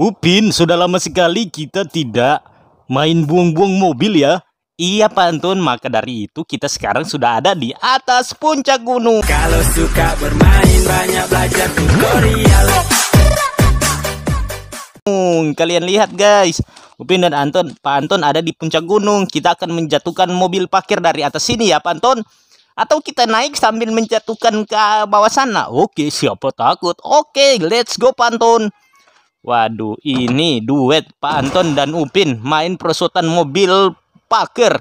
Upin, sudah lama sekali kita tidak main buang-buang mobil ya. Iya Pak Anton. maka dari itu kita sekarang sudah ada di atas puncak gunung. Kalau suka bermain banyak belajar tutorial. Hmm, kalian lihat guys, Upin dan Anton, Pak Anton ada di puncak gunung. Kita akan menjatuhkan mobil parkir dari atas sini ya Pak Anton. atau kita naik sambil menjatuhkan ke bawah sana. Oke, siapa takut? Oke, let's go Pak Anton. Waduh, ini duet Pak Anton dan Upin main perosotan mobil Paker.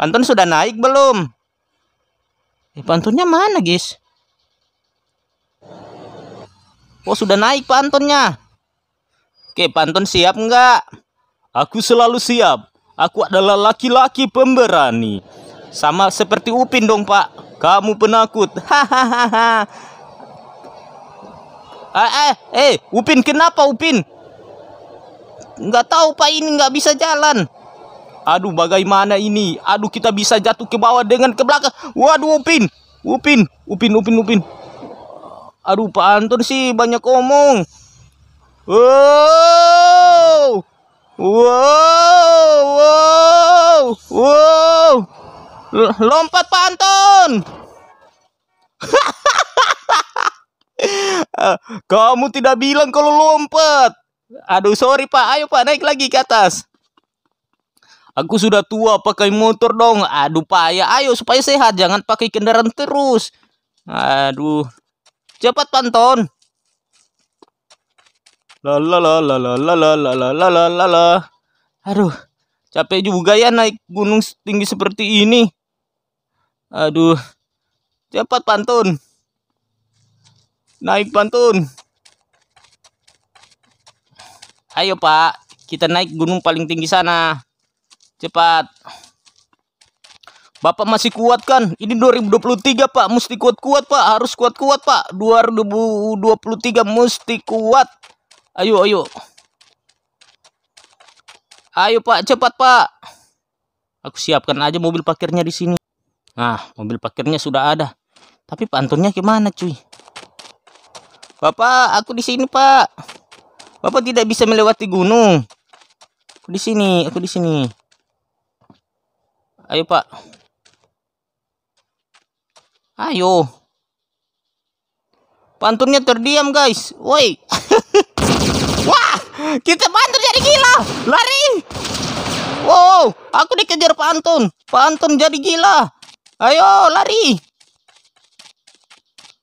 Anton sudah naik belum? Eh, pantunnya mana, guys? Oh, sudah naik pantunnya. Oke, pantun siap enggak? Aku selalu siap. Aku adalah laki-laki pemberani. Sama seperti Upin dong, Pak. Kamu penakut. Hahaha. Eh, eh, eh, Upin kenapa Upin? Nggak tahu Pak ini nggak bisa jalan. Aduh bagaimana ini? Aduh kita bisa jatuh ke bawah dengan ke belakang. Waduh Upin, Upin, Upin, Upin, Upin. Aduh Pak Anton sih banyak omong. Wow, wow, wow, wow. Lompat Pak Anton. Kamu tidak bilang kalau lompat. Aduh, sorry Pak. Ayo Pak, naik lagi ke atas. Aku sudah tua, pakai motor dong. Aduh, Pak, ya ayo supaya sehat, jangan pakai kendaraan terus. Aduh. Cepat pantun. La Aduh, capek juga ya naik gunung tinggi seperti ini. Aduh. Cepat pantun. Naik pantun. Ayo pak, kita naik gunung paling tinggi sana. Cepat. Bapak masih kuat kan? Ini 2023 pak, mesti kuat-kuat pak. Harus kuat-kuat pak. 2023 mesti kuat. Ayo, ayo. Ayo pak, cepat pak. Aku siapkan aja mobil parkirnya di sini. Nah, mobil parkirnya sudah ada. Tapi pantunnya gimana cuy? Bapak, aku di sini, Pak. Bapak tidak bisa melewati gunung. Aku di sini, aku di sini. Ayo, Pak. Ayo. Pantunnya terdiam, guys. Woi. Wah, kita pantun jadi gila. Lari. Wow, aku dikejar pantun. Pantun jadi gila. Ayo, lari.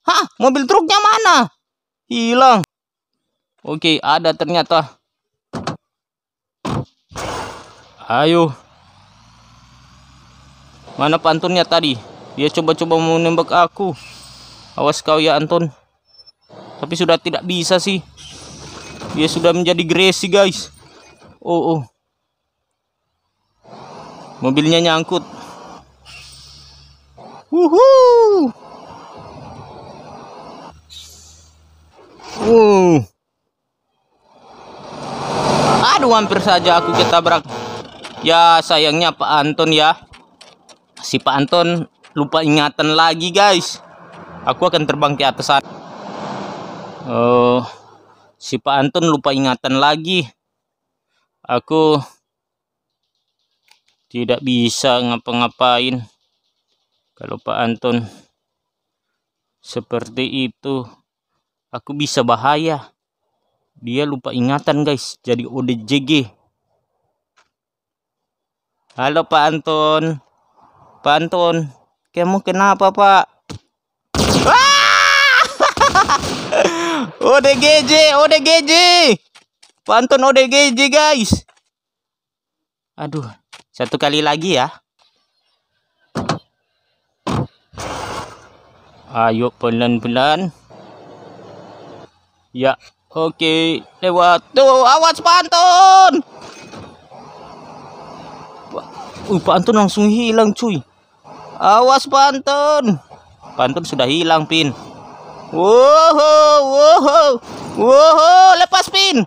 Hah, mobil truknya mana? hilang oke ada ternyata ayo mana pantunnya tadi dia coba-coba menembak aku awas kau ya Anton tapi sudah tidak bisa sih dia sudah menjadi gresi guys oh oh mobilnya nyangkut Woohoo! Aduh hampir saja aku kita ketabrak. Ya sayangnya Pak Anton ya. Si Pak Anton lupa ingatan lagi guys. Aku akan terbang ke atas Oh, si Pak Anton lupa ingatan lagi. Aku tidak bisa ngapa-ngapain. Kalau Pak Anton seperti itu, aku bisa bahaya dia lupa ingatan guys jadi ODJG halo Pak Anton Pak Anton kamu kenapa Pak ah! ODGJ ODGJ Pak Anton ODGJ guys aduh satu kali lagi ya ayo pelan-pelan ya Oke, lewat. Tuh, awas pantun. Uh, pantun langsung hilang, cuy. Awas pantun. Pantun sudah hilang, Pin. Wow, wow, wow, lepas Pin.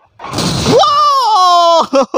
Wow.